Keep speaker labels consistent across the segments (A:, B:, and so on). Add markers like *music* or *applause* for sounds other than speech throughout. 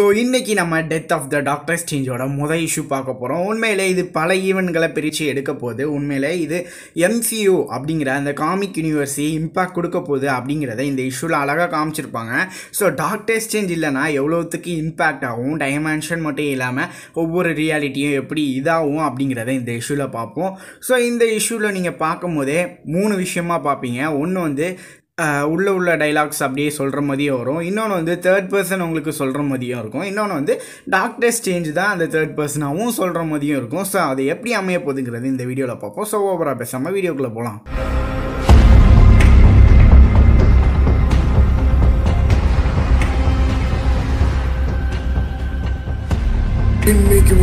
A: so இன்றைக்கி நம்ம death of the doctor ஸ்டேஞ்சோட முதல் இஷ்யூ பார்க்க போகிறோம் உண்மையில் இது பல ஈவெண்ட்களை பிரித்து எடுக்க போகுது உண்மையில் இது எம்சியு அப்படிங்கிற அந்த காமிக் யூனிவர்சி இம்பாக்ட் கொடுக்க போகுது அப்படிங்கிறத இந்த இஷ்யூவில் அழகாக காமிச்சிருப்பாங்க ஸோ டாக்டர் ஸ்டேஞ்ச் இல்லைனா எவ்வளோத்துக்கு இம்பாக்ட் ஆகும் டைமென்ஷன் மட்டும் இல்லாமல் ஒவ்வொரு ரியாலிட்டியும் எப்படி இதாகும் அப்படிங்கிறத இந்த இஷ்யூவில் பார்ப்போம் ஸோ இந்த இஷ்யூவில் நீங்கள் பார்க்கும்போதே மூணு விஷயமாக பார்ப்பீங்க ஒன்று வந்து உள்ளே உள்ள டைலாக்ஸ் அப்படியே சொல்கிற மாதிரியும் வரும் இன்னொன்று வந்து தேர்ட் பர்சன் உங்களுக்கு சொல்கிற மாதிரியும் இருக்கும் இன்னொன்று வந்து டாக்டர்ஸ் சேஞ்ச் தான் அந்த தேர்ட் பர்சனாகவும் சொல்கிற மாதிரியும் இருக்கும் ஸோ அதை எப்படி அமைய போதுங்கிறது இந்த வீடியோவில் பார்ப்போம் ஸோ ஓவராக பேசாமல் வீடியோக்குள்ளே போகலாம் இன்னைக்கு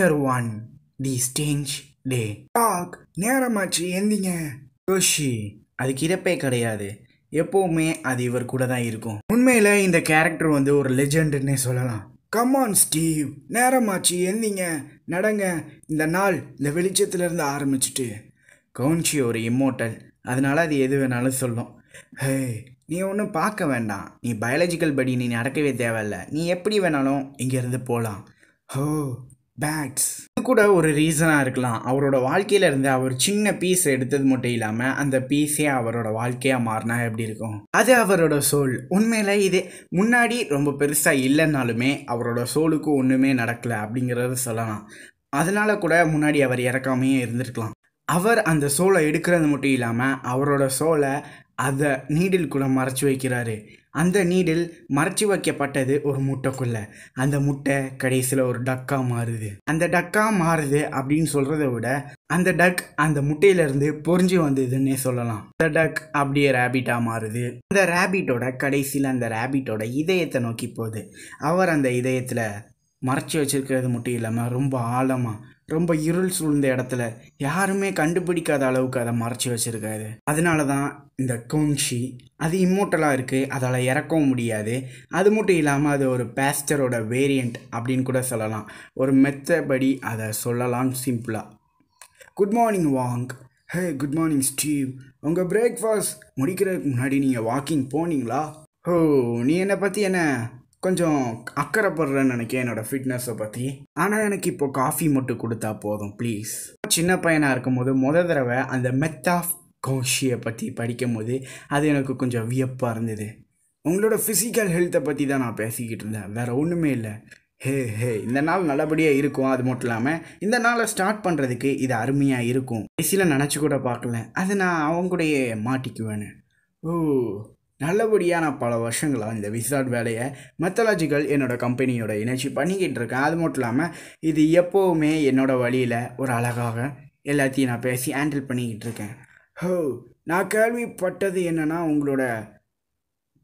A: chapter one the strange day doc நேரமாச்சு எந்திங்க ரோஷி அதுக்கு இறப்பே கிடையாது எப்போவுமே அது இவர் கூட தான் இருக்கும் உண்மையில் இந்த கேரக்டர் வந்து ஒரு லெஜெண்டுன்னே சொல்லலாம் கமான் ஸ்டீவ் நேரமாச்சு எந்திங்க நடங்க இந்த நாள் இந்த வெளிச்சத்துலேருந்து ஆரம்பிச்சுட்டு கவுன்ஷி ஒரு இம்மோட்டல் அதனால் அது எது வேணாலும் சொல்லும் ஹே நீ ஒன்றும் பார்க்க வேண்டாம் நீ பயாலஜிக்கல் படி நீ நடக்கவே தேவையில்ல நீ எப்படி வேணாலும் இங்கேருந்து போகலாம் ஹோ oh, பேட்ஸ் இது கூட ஒரு ரீசனாக இருக்கலாம் அவரோட வாழ்க்கையில இருந்து அவர் சின்ன பீஸ் எடுத்தது மட்டும் இல்லாமல் அந்த பீஸே அவரோட வாழ்க்கையாக மாறினா எப்படி இருக்கும் அது அவரோட சோல் உண்மையில் இது முன்னாடி ரொம்ப பெருசாக இல்லைன்னாலுமே அவரோட சோலுக்கு ஒன்றுமே நடக்கலை அப்படிங்கிறத சொல்லலாம் அதனால கூட முன்னாடி அவர் இறக்காமையே இருந்திருக்கலாம் அவர் அந்த சோலை எடுக்கிறது மட்டும் இல்லாமல் அவரோட சோலை அதை நீடில் கூட மறைச்சி வைக்கிறாரு அந்த நீடில் மறைச்சி வைக்கப்பட்டது ஒரு முட்டைக்குள்ள அந்த முட்டை கடைசியில் ஒரு டக்காக மாறுது அந்த டக்காக மாறுது அப்படின்னு சொல்கிறத விட அந்த டக் அந்த முட்டையிலேருந்து பொறிஞ்சு வந்ததுன்னே சொல்லலாம் அந்த டக் அப்படியே ரேபிட்டாக மாறுது அந்த ரேபிட்டோட கடைசியில் அந்த ரேபிட்டோட இதயத்தை நோக்கி போகுது அவர் அந்த இதயத்தில் மறைச்சி வச்சுருக்கிறது மட்டும் இல்லாமல் ரொம்ப ஆழமாக ரொம்ப இருள் சூழ்ந்த இடத்துல யாருமே கண்டுபிடிக்காத அளவுக்கு அதை மறைச்சி வச்சுருக்காரு அதனால தான் இந்த கோங்ஷி அது இம்மோட்டலாக இருக்குது அதால் இறக்கவும் முடியாது அது மட்டும் இல்லாமல் அது ஒரு பேஸ்டரோட வேரியண்ட் அப்படின்னு கூட சொல்லலாம் ஒரு மெத்தபடி அதை சொல்லலாம் சிம்பிளாக good morning Wong hey good morning Steve உங்கள் பிரேக்ஃபாஸ்ட் முடிக்கிறதுக்கு முன்னாடி நீங்கள் வாக்கிங் போனீங்களா ஓ oh, நீ என்னை பற்றி என்ன கொஞ்சம் அக்கறைப்படுறேன்னு நினைக்கிறேன் என்னோடய ஃபிட்னஸை பற்றி ஆனால் எனக்கு இப்போ காஃபி மட்டும் கொடுத்தா போதும் ப்ளீஸ் சின்ன பையனாக இருக்கும் போது முத தடவை அந்த மெத் ஆஃப் கோஷியை பற்றி படிக்கும் போது அது எனக்கு கொஞ்சம் வியப்பாக இருந்தது உங்களோட ஃபிசிக்கல் ஹெல்த்தை பற்றி தான் நான் பேசிக்கிட்டு இருந்தேன் வேறு ஒன்றுமே இல்லை ஹே ஹே இந்த நாள் நல்லபடியாக இருக்கும் அது மட்டும் இல்லாமல் இந்த நாளை ஸ்டார்ட் பண்ணுறதுக்கு இது அருமையாக இருக்கும் கடைசியில் நினச்சி கூட பார்க்கல அதை நான் அவங்க கூடயே மாட்டிக்குவேன்னு ஓ நல்லபடியாக நான் பல வருஷங்களாக இந்த விசார்ட் வேலையை மெத்தலாஜிக்கல் என்னோட கம்பெனியோட இணைச்சி பண்ணிக்கிட்டு இருக்கேன் அது மட்டும் இல்லாமல் இது எப்போவுமே என்னோட வழியில் ஒரு அழகாக எல்லாத்தையும் நான் பேசி ஹேண்டில் பண்ணிக்கிட்டு இருக்கேன் ஹோ நான் கேள்விப்பட்டது என்னென்னா உங்களோட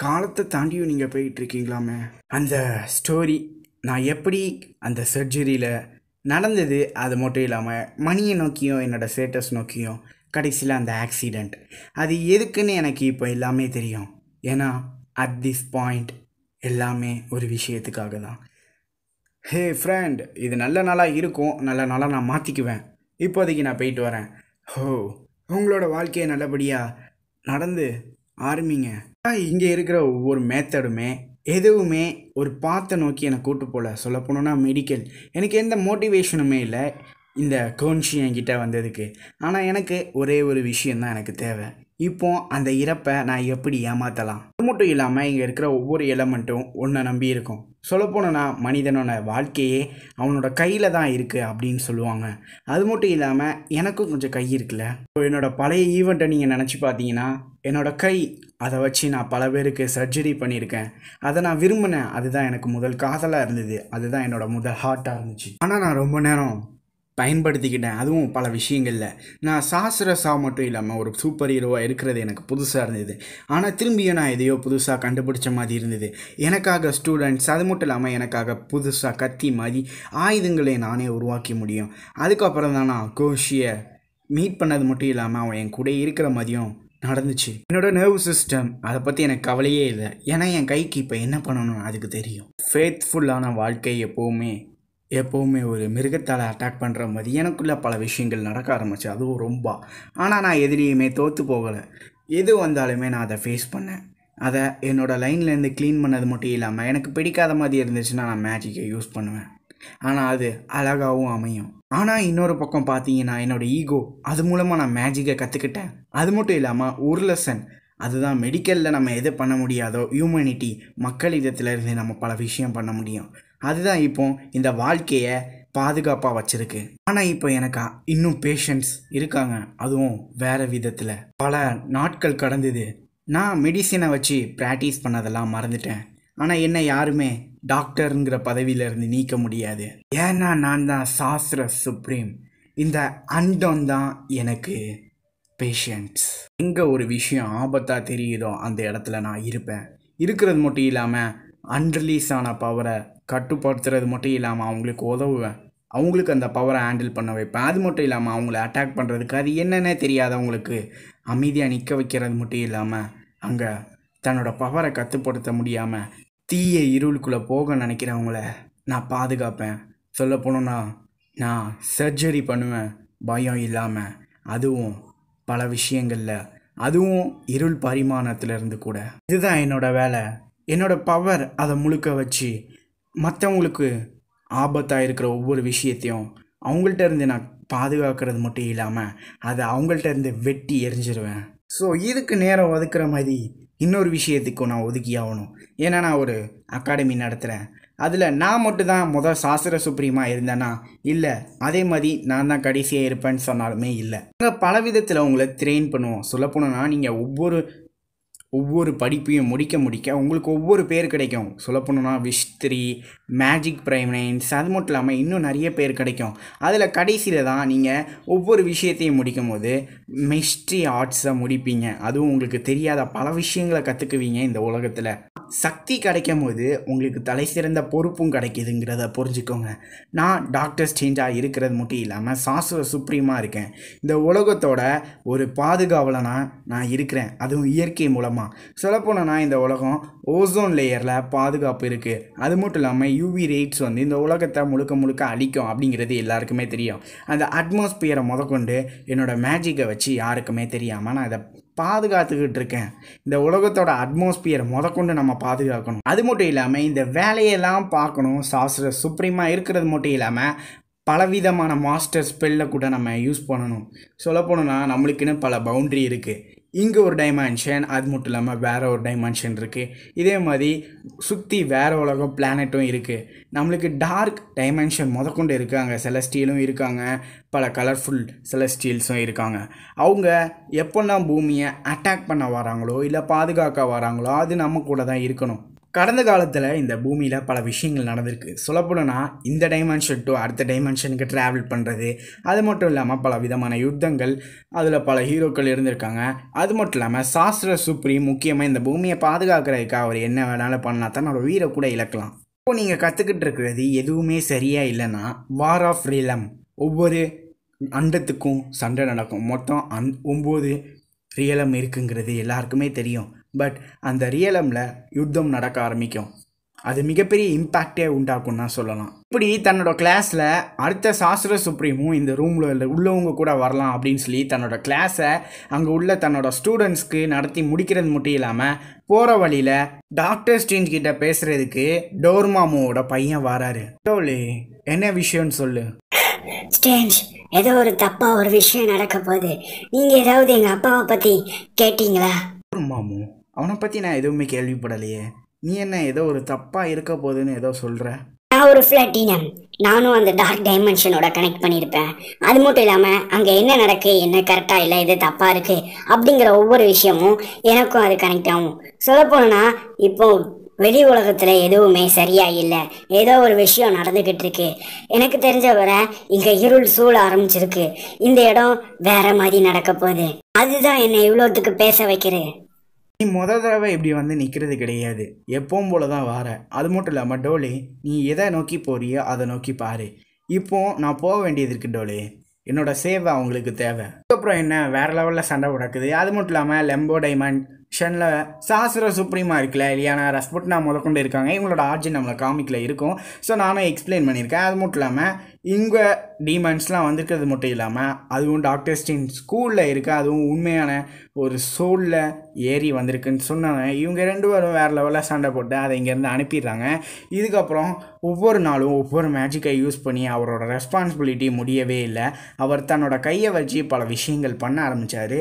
A: காலத்தை தாண்டியும் நீங்கள் போயிட்டுருக்கீங்களாமே அந்த ஸ்டோரி நான் எப்படி அந்த சர்ஜரியில் நடந்தது அது மட்டும் இல்லாமல் மணியை நோக்கியும் என்னோடய ஸ்டேட்டஸ் நோக்கியும் கடைசியில் அந்த ஆக்சிடெண்ட் அது எதுக்குன்னு எனக்கு இப்போ எல்லாமே தெரியும் ஏன்னா அட் திஸ் பாயிண்ட் எல்லாமே ஒரு விஷயத்துக்காக தான் ஹே ஃப்ரெண்ட் இது நல்ல நாளாக இருக்கும் நல்ல நாளாக நான் மாற்றிக்குவேன் இப்போதைக்கு நான் போயிட்டு வரேன் ஹோ உங்களோட வாழ்க்கையை நல்லபடியாக நடந்து ஆரம்பிங்க இங்கே இருக்கிற ஒவ்வொரு மேத்தடுமே எதுவுமே ஒரு பாத்தை நோக்கி என்னை கூட்டு போகல சொல்ல போனோன்னா மெடிக்கல் எனக்கு எந்த மோட்டிவேஷனுமே இல்லை இந்த கோன்ஷி என்கிட்ட வந்ததுக்கு ஆனால் எனக்கு ஒரே ஒரு விஷயந்தான் எனக்கு தேவை இப்போ அந்த இறப்பை நான் எப்படி ஏமாற்றலாம் அது மட்டும் இல்லாமல் இங்கே இருக்கிற ஒவ்வொரு எலமெண்ட்டும் ஒன்றை நம்பி இருக்கும் சொல்லப்போனா மனிதனோட வாழ்க்கையே அவனோட கையில் தான் இருக்குது அப்படின்னு சொல்லுவாங்க அது மட்டும் இல்லாமல் எனக்கும் கொஞ்சம் கை இருக்குல்ல என்னோடய பழைய ஈவெண்ட்டை நீங்கள் நினச்சி பார்த்தீங்கன்னா என்னோடய கை அதை வச்சு நான் பல பேருக்கு சர்ஜரி பண்ணியிருக்கேன் அதை நான் விரும்பினேன் அதுதான் எனக்கு முதல் காதலாக இருந்தது அதுதான் என்னோடய முதல் ஹார்ட்டாக இருந்துச்சு ஆனால் நான் ரொம்ப நேரம் பயன்படுத்திக்கிட்டேன் அதுவும் பல விஷயங்களில் நான் சாஸ்திர சா மட்டும் இல்லாமல் ஒரு சூப்பர் ஹீரோவாக இருக்கிறது எனக்கு புதுசாக இருந்தது ஆனால் திரும்பியும் நான் எதையோ புதுசாக கண்டுபிடிச்ச மாதிரி இருந்தது எனக்காக ஸ்டூடெண்ட்ஸ் அது மட்டும் இல்லாமல் எனக்காக புதுசாக கத்தி மாதிரி ஆயுதங்களை நானே உருவாக்கி முடியும் அதுக்கப்புறம் தான் நான் கோஷியை மீட் பண்ணது மட்டும் இல்லாமல் அவன் என் கூட இருக்கிற மாதிரியும் நடந்துச்சு என்னோட நர்வ் சிஸ்டம் அதை பற்றி எனக்கு கவலையே இல்லை ஏன்னா என் கைக்கு இப்போ என்ன பண்ணணும் அதுக்கு தெரியும் ஃபேத்ஃபுல்லான வாழ்க்கை எப்போவுமே எப்போவுமே ஒரு மிருகத்தால் அட்டாக் பண்ணுற மாதிரி எனக்குள்ளே பல விஷயங்கள் நடக்க ஆரம்பிச்சு அதுவும் ரொம்ப ஆனால் நான் எதுலேயுமே தோற்று போகலை எது வந்தாலுமே நான் அதை ஃபேஸ் பண்ணேன் அதை என்னோடய லைன்லேருந்து க்ளீன் பண்ணது மட்டும் இல்லாமல் எனக்கு பிடிக்காத மாதிரி இருந்துச்சுன்னா நான் மேஜிக்கை யூஸ் பண்ணுவேன் ஆனால் அது அழகாகவும் அமையும் ஆனால் இன்னொரு பக்கம் பார்த்தீங்கன்னா என்னோடய ஈகோ அது மூலமாக நான் மேஜிக்கை கற்றுக்கிட்டேன் அது மட்டும் இல்லாமல் ஒரு லெசன் அதுதான் மெடிக்கலில் நம்ம எது பண்ண முடியாதோ ஹியூமனிட்டி மக்கள் இதத்துலேருந்து நம்ம பல விஷயம் பண்ண முடியும் அதுதான் இப்போ இந்த வாழ்க்கையை பாதுகாப்பாக வச்சிருக்கு ஆனால் இப்போ எனக்கு இன்னும் பேஷண்ட்ஸ் இருக்காங்க அதுவும் வேறு விதத்தில் பல நாட்கள் கடந்தது நான் மெடிசினை வச்சு ப்ராக்டிஸ் பண்ணதெல்லாம் மறந்துட்டேன் ஆனால் என்ன யாருமே டாக்டருங்கிற பதவியிலேருந்து நீக்க முடியாது ஏன்னா நான் தான் சாஸ்திர சுப்ரீம் இந்த அண்டம் தான் எனக்கு பேஷண்ட்ஸ் எங்கே ஒரு விஷயம் ஆபத்தாக தெரியுதோ அந்த இடத்துல நான் இருப்பேன் இருக்கிறது மட்டும் இல்லாமல் அன்ரிலீஸ் ஆன பவரை கட்டுப்படுத்துறது மட்டும் இல்லாமல் அவங்களுக்கு உதவுவேன் அவங்களுக்கு அந்த பவரை ஹேண்டில் பண்ண வைப்பேன் அது மட்டும் இல்லாமல் அவங்கள அட்டாக் பண்ணுறதுக்கு அது என்னென்ன தெரியாது அவங்களுக்கு அமைதியாக நிற்க வைக்கிறது மட்டும் இல்லாமல் அங்கே தன்னோட பவரை கட்டுப்படுத்த முடியாமல் தீய இருளுக்குள்ளே போக நினைக்கிறவங்கள நான் பாதுகாப்பேன் சொல்ல போனோன்னா நான் சர்ஜரி பண்ணுவேன் பயம் இல்லாமல் அதுவும் பல விஷயங்களில் அதுவும் இருள் பரிமாணத்திலிருந்து கூட இதுதான் என்னோடய வேலை என்னோடய பவர் அதை முழுக்க வச்சு மற்றவங்களுக்கு ஆபத்தாக இருக்கிற ஒவ்வொரு விஷயத்தையும் அவங்கள்ட்ட இருந்து நான் பாதுகாக்கிறது மட்டும் இல்லாமல் அதை அவங்கள்ட்ட இருந்து வெட்டி எரிஞ்சிருவேன் ஸோ இதுக்கு நேரம் ஒதுக்குற மாதிரி இன்னொரு விஷயத்துக்கும் நான் ஒதுக்கி ஆகணும் ஏன்னா நான் ஒரு அகாடமி நடத்துகிறேன் அதில் நான் மட்டும் தான் முதல் சாஸ்திர சுப்ரீமாக இருந்தேன்னா இல்லை அதே மாதிரி நான் தான் கடைசியாக இருப்பேன்னு சொன்னாலுமே இல்லை நாங்கள் பல விதத்தில் உங்களை ட்ரெயின் பண்ணுவோம் சொல்லப்போனால் நீங்கள் ஒவ்வொரு ஒவ்வொரு படிப்பையும் முடிக்க முடிக்க உங்களுக்கு ஒவ்வொரு பேர் கிடைக்கும் சொல்லப்போனோன்னா விஸ்திரி மேஜிக் ப்ரைம் நைன்ஸ் அது மட்டும் இல்லாமல் இன்னும் நிறைய பேர் கிடைக்கும் அதில் கடைசியில் தான் நீங்கள் ஒவ்வொரு விஷயத்தையும் முடிக்கும் போது மிஸ்ட்ரி ஆர்ட்ஸை முடிப்பீங்க அதுவும் உங்களுக்கு தெரியாத பல விஷயங்களை கற்றுக்குவீங்க இந்த உலகத்தில் சக்தி கிடைக்கும் போது உங்களுக்கு தலை சிறந்த பொறுப்பும் கிடைக்கிதுங்கிறத புரிஞ்சுக்கோங்க நான் டாக்டர் ஸ்டேஞ்சாக இருக்கிறது மட்டும் இல்லாமல் சாஸ்திர சுப்ரீமாக இருக்கேன் இந்த உலகத்தோட ஒரு பாதுகாவலனாக நான் இருக்கிறேன் அதுவும் இயற்கை மூலமாக சொல்லப்போனால் இந்த உலகம் ஓசோன் லேயரில் பாதுகாப்பு இருக்குது அது மட்டும் இல்லாமல் யூவி ரேட்ஸ் வந்து இந்த உலகத்தை முழுக்க முழுக்க அழிக்கும் அப்படிங்கிறது எல்லாருக்குமே தெரியும் அந்த அட்மாஸ்பியரை முதற்கொண்டு என்னோடய மேஜிக்கை வச்சு யாருக்குமே தெரியாமல் நான் இதை பாதுகாத்துக்கிட்டு இருக்கேன் இந்த உலகத்தோட அட்மாஸ்பியர் முதற்கொண்டு நம்ம பாதுகாக்கணும் அது மட்டும் இல்லாமல் இந்த வேலையெல்லாம் பார்க்கணும் சாஸ்திர சுப்ரீமாக இருக்கிறது மட்டும் இல்லாமல் பலவிதமான மாஸ்டர் ஸ்பெல்லை கூட நம்ம யூஸ் பண்ணணும் சொல்லப்போனோன்னா நம்மளுக்குன்னு பல பவுண்ட்ரி இருக்குது இங்கே ஒரு டைமென்ஷன் அது மட்டும் இல்லாமல் வேறு ஒரு டைமென்ஷன் இருக்குது இதே மாதிரி சுற்றி வேறு உலகம் பிளானெட்டும் இருக்குது நம்மளுக்கு டார்க் டைமென்ஷன் முதக்கொண்டு இருக்காங்க செலஸ்டியலும் இருக்காங்க பல கலர்ஃபுல் செலஸ்டியல்ஸும் இருக்காங்க அவங்க எப்போல்லாம் பூமியை அட்டாக் பண்ண வராங்களோ இல்லை பாதுகாக்க வராங்களோ அது நம்ம கூட தான் இருக்கணும் கடந்த காலத்தில் இந்த பூமியில் பல விஷயங்கள் நடந்திருக்கு சொல்லப்போனா இந்த டைமென்ஷன் டு அடுத்த டைமென்ஷனுக்கு ட்ராவல் பண்ணுறது அது மட்டும் இல்லாமல் பல விதமான யுத்தங்கள் அதில் பல ஹீரோக்கள் இருந்திருக்காங்க அது மட்டும் இல்லாமல் சாஸ்திர சுப்ரீம் முக்கியமாக இந்த பூமியை பாதுகாக்கிறதுக்காக அவர் என்ன வேணாலும் பண்ணால் தன்னோட வீரை கூட இழக்கலாம் இப்போ நீங்கள் கற்றுக்கிட்டு இருக்கிறது எதுவுமே சரியாக இல்லைன்னா வார் ஆஃப் ரிலம் ஒவ்வொரு அண்டத்துக்கும் சண்டை நடக்கும் மொத்தம் அந் ஒம்பது ரியலம் இருக்குங்கிறது எல்லாருக்குமே தெரியும் பட் அந்த ரியலமில் யுத்தம் நடக்க ஆரம்பிக்கும் அது மிகப்பெரிய இம்பேக்டே உண்டாக்கும் தான் சொல்லலாம் இப்படி தன்னோட கிளாஸில் அடுத்த சாஸ்திர சுப்ரீமும் இந்த ரூமில் இல்லை உள்ளவங்க கூட வரலாம் அப்படின்னு சொல்லி தன்னோட கிளாஸை அங்கே உள்ள தன்னோட ஸ்டூடெண்ட்ஸ்க்கு நடத்தி முடிக்கிறது மட்டும் இல்லாமல் போகிற வழியில் டாக்டர் ஸ்டீன் கிட்ட பேசுகிறதுக்கு டோர்மாமோட பையன் வராரு டோலி என்ன விஷயம்னு சொல்லு ஸ்டேஞ்ச் ஏதோ ஒரு தப்பாக ஒரு விஷயம் நடக்க போகுது நீங்கள் ஏதாவது எங்கள் அப்பாவை பற்றி கேட்டிங்களா டோர்மாமோ அவனை பற்றி நான் எதுவுமே கேள்விப்படலையே நீ என்ன ஏதோ ஒரு தப்பாக இருக்க போகுதுன்னு ஏதோ சொல்கிற நான் ஒரு பிளாட்டினம் நானும் அந்த டார்க் டைமென்ஷனோட கனெக்ட் பண்ணியிருப்பேன் அது மட்டும் இல்லாமல் அங்கே என்ன நடக்கு என்ன கரெக்டாக இல்லை இது தப்பாக இருக்குது அப்படிங்கிற ஒவ்வொரு விஷயமும் எனக்கும் அது கனெக்ட் ஆகும் சொல்லப்போனால் இப்போ வெளி உலகத்தில் எதுவுமே சரியாக இல்லை ஏதோ ஒரு விஷயம் நடந்துக்கிட்டு இருக்கு எனக்கு தெரிஞ்ச வரை இங்கே இருள் சூழ ஆரம்பிச்சிருக்கு இந்த இடம் வேற மாதிரி நடக்க போகுது அதுதான் என்னை இவ்வளோத்துக்கு பேச வைக்கிறது நீ மொத தடவை இப்படி வந்து நிற்கிறது கிடையாது எப்பவும் போல தான் வார அது மட்டும் இல்லாமல் டோலே நீ எதை நோக்கி போறியோ அதை நோக்கி பாரு இப்போ நான் போக வேண்டியது இருக்கு டோலே என்னோட சேவை அவங்களுக்கு தேவை அதுக்கப்புறம் என்ன வேற லெவலில் சண்டை உடக்குது அது மட்டும் இல்லாமல் லெம்போ டைமண்ட் ஷனில் சாஸ்திர சுப்ரீமா இருக்குல்ல இல்லையானா ரஸ்புட்னா முதற்கொண்டு இருக்காங்க இவங்களோட ஆர்ஜின் நம்மளை காமிக்கில் இருக்கும் ஸோ நானும் எக்ஸ்பிளைன் பண்ணியிருக்கேன் அது மட்டும் இல்லாமல் இங்கே டீமண்ட்ஸ்லாம் வந்திருக்கிறது மட்டும் இல்லாமல் அதுவும் டாக்டர் ஸ்கூலில் இருக்குது அதுவும் உண்மையான ஒரு சோலில் ஏறி வந்திருக்குன்னு சொன்னாங்க இவங்க ரெண்டு பேரும் வேறு லெவலில் சண்டை போட்டு அதை இங்கேருந்து அனுப்பிடுறாங்க இதுக்கப்புறம் ஒவ்வொரு நாளும் ஒவ்வொரு மேஜிக்கை யூஸ் பண்ணி அவரோட ரெஸ்பான்சிபிலிட்டி முடியவே இல்லை அவர் தன்னோட கையை வச்சு பல விஷயங்கள் பண்ண ஆரம்பித்தார்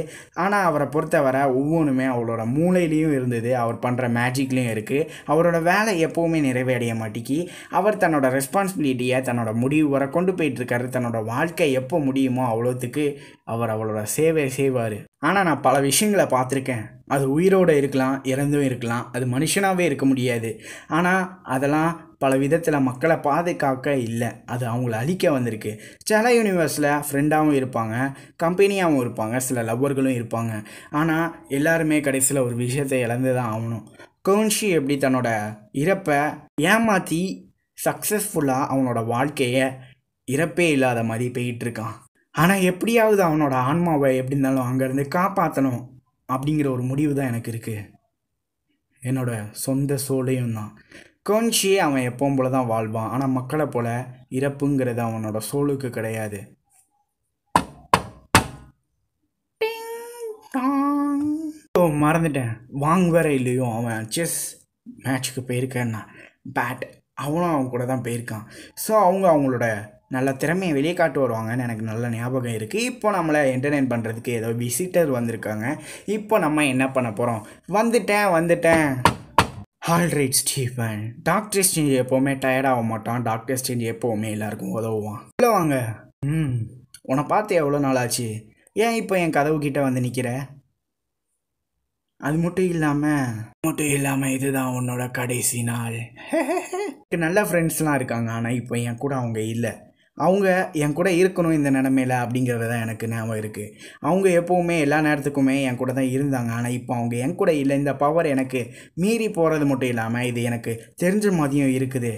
A: ஆனால் அவரை பொறுத்தவரை ஒவ்வொன்றுமே அவரோட மூளையிலையும் இருந்தது அவர் பண்ணுற மேஜிக்லேயும் இருக்குது அவரோட வேலை எப்போவுமே நிறைவேடைய மாட்டேக்கி அவர் தன்னோட ரெஸ்பான்சிபிலிட்டியை தன்னோட முடிவு வர கொண்டு போயிட்டுருக்காரு தன்னோட வாழ்க்கை எப்போ முடியுமோ அவ்வளோத்துக்கு அவர் அவளோட சேவை செய்வார் ஆனால் நான் பல விஷயங்களை பார்த்துருக்கேன் அது உயிரோடு இருக்கலாம் இறந்தும் இருக்கலாம் அது மனுஷனாகவே இருக்க முடியாது ஆனால் அதெல்லாம் பல விதத்தில் மக்களை பாதுகாக்க இல்லை அது அவங்கள அழிக்க வந்திருக்கு சில யூனிவர்ஸில் ஃப்ரெண்டாகவும் இருப்பாங்க கம்பெனியாகவும் இருப்பாங்க சில லவ்வர்களும் இருப்பாங்க ஆனால் எல்லாருமே கடைசியில் ஒரு விஷயத்தை இழந்து தான் ஆகணும் கோன்ஷி எப்படி தன்னோட இறப்பை ஏமாற்றி சக்ஸஸ்ஃபுல்லாக அவனோட வாழ்க்கையை இறப்பே இல்லாத மாதிரி போயிட்டுருக்கான் ஆனால் எப்படியாவது அவனோட ஆன்மாவை எப்படி இருந்தாலும் அங்கேருந்து காப்பாற்றணும் அப்படிங்கிற ஒரு முடிவு தான் எனக்கு இருக்குது என்னோட சொந்த சோலையும் தான் கொஞ்சியே அவன் எப்பவும் போல தான் வாழ்வான் ஆனால் மக்களை போல இறப்புங்கிறது அவனோட சோலுக்கு கிடையாது மறந்துட்டேன் வாங்க வேற இல்லையோ அவன் செஸ் மேட்ச்சுக்கு போயிருக்கேன்னா பேட் அவனும் அவன் கூட தான் போயிருக்கான் ஸோ அவங்க அவங்களோட நல்ல திறமையை வெளியே காட்டு வருவாங்கன்னு எனக்கு நல்ல ஞாபகம் இருக்குது இப்போ நம்மளை என்டர்டெயின் பண்ணுறதுக்கு ஏதோ விசிட்டர் வந்திருக்காங்க இப்போ நம்ம என்ன பண்ண போகிறோம் வந்துட்டேன் வந்துட்டேன் ஹால்ரைட் ஸ்டீஃபன் டாக்டர் ஸ்டேஞ்ச் எப்போவுமே டயர்டாக மாட்டான் டாக்டர் ஸ்டேஞ்ச் எப்போவுமே எல்லாருக்கும் உதவுவான் இல்லை வாங்க ம் உன்னை பார்த்து எவ்வளோ நாள் ஆச்சு ஏன் இப்போ என் கதவு கிட்டே வந்து நிற்கிற அது மட்டும் இல்லாமல் மட்டும் இல்லாமல் இதுதான் உன்னோட கடைசி நாள் *laughs* நல்ல ஃப்ரெண்ட்ஸ்லாம் இருக்காங்க ஆனால் இப்போ என் கூட அவங்க இல்லை அவங்க என் கூட இருக்கணும் இந்த நிலமையில அப்படிங்கிறது தான் எனக்கு ஞாபகம் இருக்குது அவங்க எப்போவுமே எல்லா நேரத்துக்குமே என் கூட தான் இருந்தாங்க ஆனால் இப்போ அவங்க என் கூட இல்லை இந்த பவர் எனக்கு மீறி போகிறது மட்டும் இல்லாமல் இது எனக்கு தெரிஞ்ச மாதிரியும் இருக்குது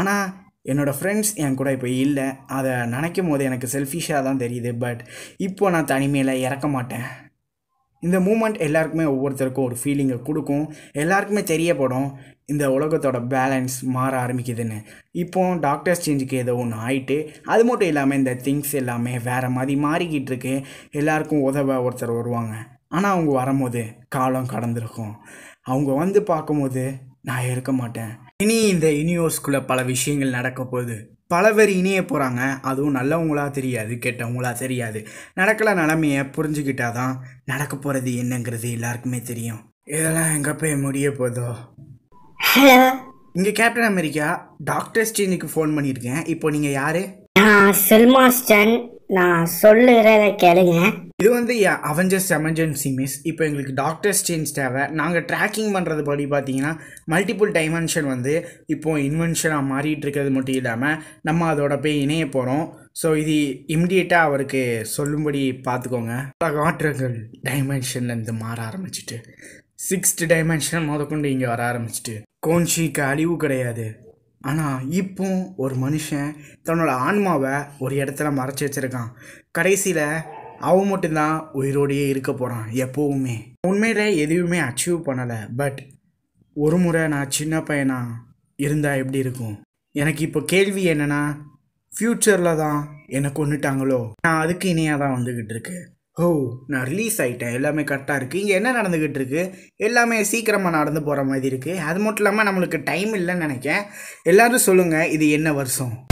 A: ஆனால் என்னோடய ஃப்ரெண்ட்ஸ் என் கூட இப்போ இல்லை அதை நினைக்கும் போது எனக்கு செல்ஃபிஷாக தான் தெரியுது பட் இப்போ நான் தனிமையில் இறக்க மாட்டேன் இந்த மூமெண்ட் எல்லாருக்குமே ஒவ்வொருத்தருக்கும் ஒரு ஃபீலிங்கை கொடுக்கும் எல்லாருக்குமே தெரியப்படும் இந்த உலகத்தோட பேலன்ஸ் மாற ஆரம்பிக்குதுன்னு இப்போ டாக்டர்ஸ் சேஞ்சுக்கு ஏதோ ஒன்று ஆகிட்டு அது மட்டும் இல்லாமல் இந்த திங்ஸ் எல்லாமே வேறு மாதிரி மாறிக்கிட்டு இருக்கு எல்லாருக்கும் உதவ ஒருத்தர் வருவாங்க ஆனால் அவங்க வரும்போது காலம் கடந்திருக்கும் அவங்க வந்து பார்க்கும்போது நான் இருக்க மாட்டேன் இனி இந்த யூனிவர்ஸ்குள்ளே பல விஷயங்கள் நடக்க போகுது பல பேர் இணைய போகிறாங்க அதுவும் நல்லவங்களா தெரியாது கெட்டவங்களா தெரியாது நடக்கல நிலமையை புரிஞ்சுக்கிட்டாதான் நடக்க போகிறது என்னங்கிறது எல்லாருக்குமே தெரியும் இதெல்லாம் எங்கே போய் முடிய போதோ ஹலோ இங்கே கேப்டன் அமெரிக்கா டாக்டர் ஸ்டீனுக்கு ஃபோன் பண்ணியிருக்கேன் இப்போ நீங்கள் யாரு நான் செல்மாஸ்டன் நான் சொல்லுகிறத கேளுங்க இது வந்து அவெஞ்சர்ஸ் எமர்ஜென்சி மிஸ் இப்போ எங்களுக்கு டாக்டர் ஸ்டேஞ்ச் தேவை நாங்கள் ட்ராக்கிங் பண்ணுறது படி பார்த்தீங்கன்னா மல்டிபிள் டைமென்ஷன் வந்து இப்போது இன்வென்ஷனாக மாறிட்டு இருக்கிறது மட்டும் இல்லாமல் நம்ம அதோட போய் இணைய போகிறோம் ஸோ இது இம்மிடியேட்டாக அவருக்கு சொல்லும்படி பார்த்துக்கோங்க காற்றுகள் டைமென்ஷன்லேருந்து மாற ஆரம்பிச்சிட்டு சிக்ஸ்த் டைமென்ஷன் முதக்கொண்டு இங்கே வர ஆரம்பிச்சிட்டு கோன்ஷிக்கு அழிவு கிடையாது ஆனால் இப்போ ஒரு மனுஷன் தன்னோட ஆன்மாவை ஒரு இடத்துல மறைச்சி வச்சுருக்கான் கடைசியில் அவன் மட்டும்தான் உயிரோடையே இருக்க போகிறான் எப்போவுமே உண்மையில் எதுவுமே அச்சீவ் பண்ணலை பட் ஒரு முறை நான் சின்ன பையனாக இருந்தால் எப்படி இருக்கும் எனக்கு இப்போ கேள்வி என்னென்னா ஃப்யூச்சரில் தான் என்னை கொண்டுட்டாங்களோ நான் அதுக்கு இணையாக தான் வந்துக்கிட்டு இருக்கேன் ஓ நான் ரிலீஸ் ஆகிட்டேன் எல்லாமே கரெக்டாக இருக்குது இங்கே என்ன நடந்துக்கிட்டு இருக்குது எல்லாமே சீக்கிரமாக நடந்து போகிற மாதிரி இருக்குது அது மட்டும் இல்லாமல் நம்மளுக்கு டைம் இல்லைன்னு நினைக்கேன் எல்லோரும் சொல்லுங்கள் இது என்ன வருஷம்